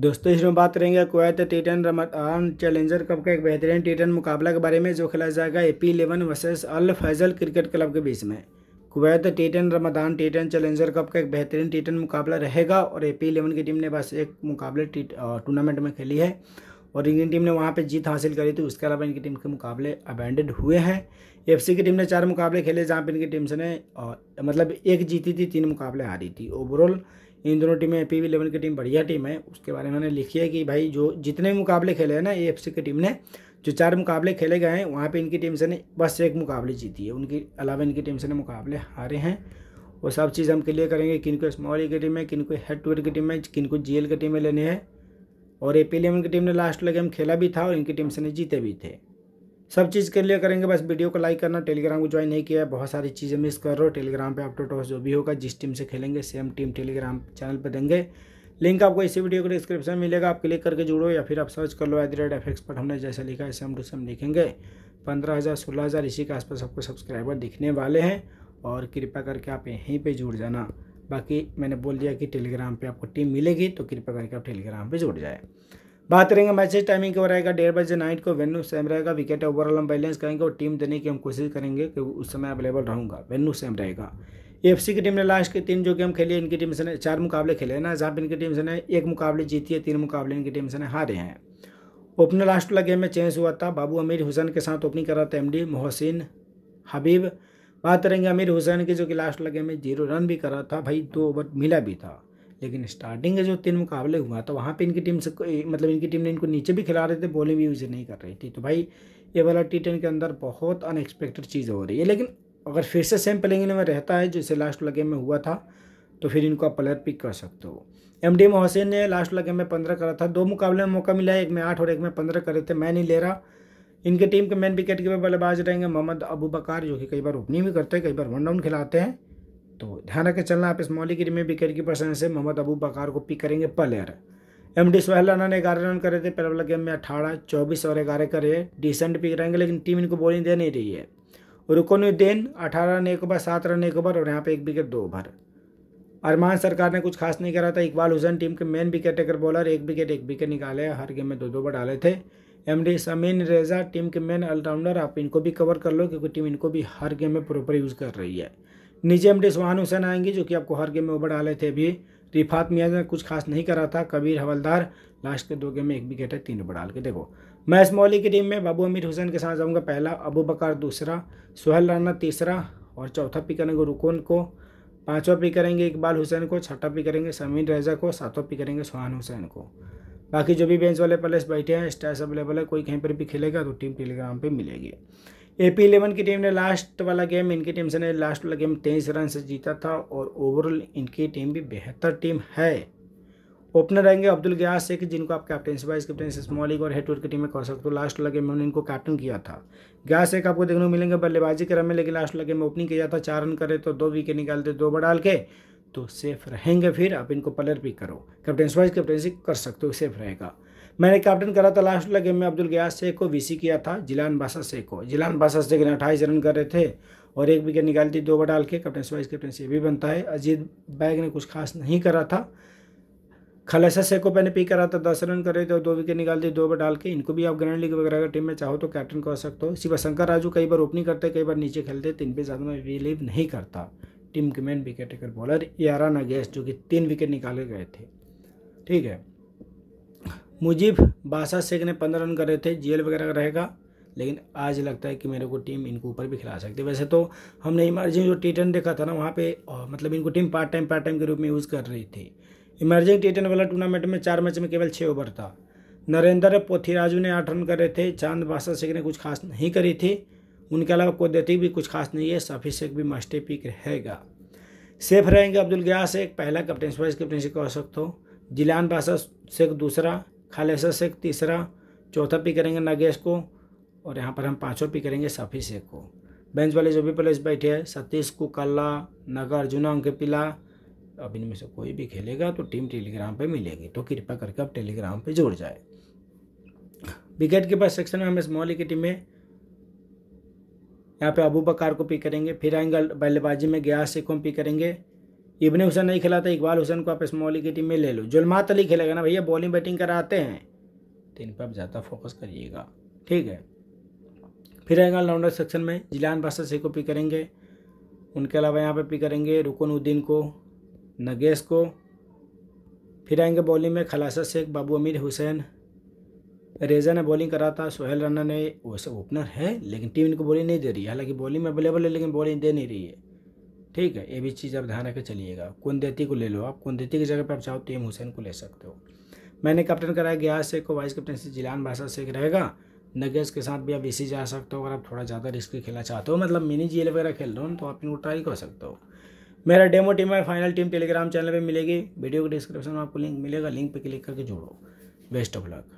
दोस्तों इसमें बात करेंगे Kuwait T ten Ramadan challenger cup का एक बेहतरीन टीटन मुकाबला के बारे में जो खेला जाएगा A P eleven versus Al Faisal cricket club के बीच में Kuwait T ten Ramadan T ten challenger cup का एक बेहतरीन टीटन मुकाबला रहेगा और ए पी इलेवन की टीम ने बस एक मुकाबले टूर्नामेंट में खेली है और इंडियन टीम ने वहाँ पर जीत हासिल करी थी उसके अलावा इनकी टीम के मुकाबले अबैंडेड हुए हैं एफ की टीम ने चार मुकाबले खेले जहाँ पर इनकी टीम से ने मतलब एक जीती थी तीन मुकाबले हारी थी ओवरऑल इन दोनों टीमें ए पी वी इलेवन की टीम बढ़िया टीम है उसके बारे में मैंने लिखी है कि भाई जो जितने मुकाबले खेले हैं ना ए एफ सी की टीम ने जो चार मुकाबले खेले गए हैं वहाँ पे इनकी टीम से ने बस एक मुकाबले जीती है उनके अलावा इनकी टीम से ने मुकाबले हारे हैं वो सब चीज़ हम क्लियर करेंगे किन को स्मॉल e की टीम है किन को हेड टू हेड की टीम है किन को जी एल की टीमें लेनी है और ए पी की टीम ने लास्ट लगे हम खेला भी था और इनकी टीम से ने जीते भी थे सब चीज़ के लिए करेंगे बस वीडियो को लाइक करना टेलीग्राम को ज्वाइन नहीं किया है बहुत सारी चीज़ें मिस कर रहे हो टेलीग्राम पे आप तो टॉस जो भी होगा जिस टीम से खेलेंगे सेम टीम टेलीग्राम चैनल पर देंगे लिंक आपको इसी वीडियो को डिस्क्रिप्शन मिलेगा आप क्लिक करके जुड़ो या फिर आप सर्च कर लो एट द रेट पर हमने जैसा लिखा है सेम टू सेम लिखेंगे पंद्रह हज़ार सोलह हज़ार इसी के आसपास आपको सब्सक्राइबर दिखने वाले हैं और कृपया करके आप यहीं पर जुड़ जाना बाकी मैंने बोल दिया कि टेलीग्राम पे आपको टीम मिलेगी तो कृपया करके आप टेलीग्राम पे जुड़ जाए बात करेंगे मैचेज टाइमिंग क्यों रहेगा डेढ़ बजे नाइट को वेन्यू सेम रहेगा विकेट ओवरऑल हम बैलेंस करेंगे और टीम देने की हम कोशिश करेंगे कि उस समय अवेलेबल रहूँगा वेन्यू सेम रहेगा एफ की टीम ने लास्ट के तीन जो गेम खेले इनकी टीम से ने चार मुकाबले खेले ना जहाँ इनकी टीम से ने एक मुकाबले जीती है तीन मुकाबले इनकी टीम से ने हारे हैं ओपनर लास्ट वाला गेम में चेंज हुआ था बाबू अमीर हुसैन के साथ ओपनिंग कर रहा था एमडी मोहसिन हबीब बात करेंगे अमीर हुसैन की जो कि लास्ट वाला गेम में जीरो रन भी कर रहा था भाई दो ओवर मिला भी था लेकिन स्टार्टिंग का जो तीन मुकाबले हुआ तो वहाँ पे इनकी टीम से मतलब इनकी टीम ने इनको नीचे भी खिला रहे थे बॉलिंग भी यूज़ नहीं कर रही थी तो भाई ये वाला टी टेन के अंदर बहुत अनएक्सपेक्टेड चीज़ हो रही है लेकिन अगर फिर से सेम प्लेइंग में रहता है जैसे लास्ट वाला गेम में हुआ था तो फिर इनको आप प्लेयर पिक कर सकते हो एम डी मोहसिन ने लास्ट वाला गेम में पंद्रह करा था दो मुकाबले में मौका मिला एक में आठ और एक में पंद्रह करे थे मैं नहीं ले रहा इनके टीम के मेन विकेट के बल्लेबाज रहेंगे मोहम्मद अबू बकार जो कि कई बार ओपनिंग भी करते हैं कई बार वन डाउन खिलाते हैं तो ध्यान रखें चलना आप इस मौलिक इनिंग में विकेट कीपर सेंस से मोहम्मद अबू बकार को पिक करेंगे player M D Sohail Rana ने ग्यारह रन करे थे पहले वाला गेम में अठारह चौबीस और ग्यारह करे डिसेंट पिक रहेंगे लेकिन टीम इनको बॉलिंग दे नहीं रही है दिन अठारह रन एक ओवर सात रन एक ओवर और यहाँ पे एक विकेट दो ओवर अरमान सरकार ने कुछ खास नहीं करा था इकबाल हुसैन टीम के मेन विकेट टेकर बॉलर एक विकेट एक विकेट निकाले हर गेम में दो दो ओवर डाले थे एम डी समीन रेजा टीम के मेन ऑलराउंडर आप इनको भी कवर कर लो क्योंकि टीम इनको भी हर गेम में प्रॉपर यूज़ कर रही है नीचे एम डी सुहान हुसैन आएंगे जो कि आपको हर गेम में ओवर डाले थे अभी रिफात मियाज ने कुछ खास नहीं करा था कबीर हवलदार लास्ट के दो गेम में एक विकेट है तीन ओवर डाल के देखो मैच मौली की टीम में बाबू अमीर हुसैन के साथ जाऊँगा पहला अबू बकार दूसरा सुहेल राना तीसरा और चौथा पिक करेंगे रुकोन को पाँचवा पिक करेंगे इकबाल हुसैन को छठा पिक करेंगे समीर रैजा को सातवा पिक करेंगे सुहान हुसैन को बाकी जो भी बेंच वाले प्लेस बैठे हैं स्टैस अवेलेबल है कोई कहीं पर भी खेलेगा तो टीम टेलीग्राम पर मिलेगी ए पी इलेवन की टीम ने लास्ट वाला गेम इनकी टीम से ने लास्ट वाला गेम तेईस रन से जीता था और ओवरऑल इनकी टीम भी बेहतर टीम है ओपनर रहेंगे अब्दुल गया शेख जिनको आप captain vice captain small league और हेटवर्ड की टीम में कर सकते हो लास्ट वाला गेम उन्होंने इनको कैप्टन किया था गया शेख आपको देखने को मिलेंगे बल्लेबाजी क्रम में लेकिन लास्ट वाला गेम ओपनिंग किया था चार रन करे तो दो विकेट निकालते दो बार डाल के तो सेफ रहेंगे फिर आप इनको पलर पिक करो कैप्टन वाइस कैप्टनशिप कर सकते हो सेफ रहेगा मैंने कैप्टन करा था लास्ट वाला गेम में अब्दुल गया शेख को वीसी किया था जिलान बासा शेख को जिलान बासा शेख ने अट्ठाईस रन कर रहे थे और एक विकेट निकाली थी दो बार डाल के कैप्टन वाइस से भी बनता है अजीत बैग ने कुछ खास नहीं करा था खलसा शेख को पहले पी करा था दस रन कर रहे थे और दो विकेट निकाल दी दो बार डाल के इनको भी आप ग्रैंड लीग वगैरह अगर टीम में चाहो तो कैप्टन कर सकते हो शिवा शंकर राजू कई बार ओपनिंग करते कई बार नीचे खेलते तीन तो इन ज़्यादा मैं बिलीव नहीं करता टीम के मेन विकेट टेकर बॉलर यारा नगेश जो कि तीन विकेट निकाले गए थे ठीक है मुजीब बादशाह शेख ने पंद्रह रन करे थे जेल वगैरह का रहेगा लेकिन आज लगता है कि मेरे को टीम इनको ऊपर भी खिला सकती है वैसे तो हमने इमरजिंग जो टी टेन देखा था ना वहाँ पे मतलब इनको team part time part time के रूप में यूज़ कर रही थी इमरजिंग टी टेन वाला टूर्नामेंट में चार मैच में केवल छः ओवर था नरेंद्र पोथीराजू ने आठ रन करे थे चांद बासा शेख ने कुछ खास नहीं करी थी उनके अलावा कुदरती भी कुछ खास नहीं है सफ़ी शेख भी मास्टर पिक रहेगा सेफ रहेंगे अब्दुल गया शेख पहला कैप्टन वाइस कैप्टनशिप का सकते हो तो। जिलान बासा शेख दूसरा खालेसा शेख तीसरा चौथा पी करेंगे नागेश को और यहाँ पर हम पाँचों पी करेंगे सफ़ी शेख को बेंच वाले जो भी प्लेस बैठे हैं सतीश को कल्ला नगर अर्जुना उनके पिला अब इनमें से कोई भी खेलेगा तो टीम टेलीग्राम पे मिलेगी तो कृपया करके आप टेलीग्राम पे जुड़ जाए विकेट के पास सेक्शन में हम इस मोहल्ले की टीम में यहाँ पे अबू बकार को पी करेंगे फिर आएंगे बल्लेबाजी में गया शेख को पी करेंगे इबन हुसैन नहीं खेला था इकबाल हुसैन को आप स्मॉल की टीम में ले लो जुलमात अली खेलेगा ना भैया बॉलिंग बैटिंग कराते हैं तो इन पर आप ज़्यादा फोकस करिएगा ठीक है फिर आएगा ऑलराउंडर सेक्शन में जिलान बासर शेख को पिक करेंगे उनके अलावा यहाँ पे पिक करेंगे रुकनउद्दीन को नगेश को फिर आएंगे बॉलिंग में खलासा शेख बाबू अमीर हुसैन रेजा ने बॉलिंग करा था सोहेल राना ने वैसे ओपनर है लेकिन टीम इनको बॉलिंग नहीं दे रही है हालांकि बॉलिंग में अवेलेबल है लेकिन बॉलिंग दे नहीं रही है ठीक है ये भी चीज़ आप ध्यान रखकर चलिएगा कुंदेती को ले लो आप कुंदेती की जगह पर आप चाहो तो एम हुसैन को ले सकते हो मैंने कैप्टन कराया गया से को वाइस कैप्टन से जिलान भाषा से रहेगा नगेज के साथ भी आप इसी जा सकते हो अगर आप थोड़ा ज़्यादा रिस्क खेलना चाहते हो मतलब मिनी जी वगैरह खेल रहे हो तो आप इनको ट्राई कर सकते हो मेरा डेमो टीम और फाइनल टीम टेलीग्राम चैनल पर मिलेगी वीडियो के डिस्क्रिप्शन में आपको लिंक मिलेगा लिंक पर क्लिक करके जोड़ो बेस्ट ऑफ लक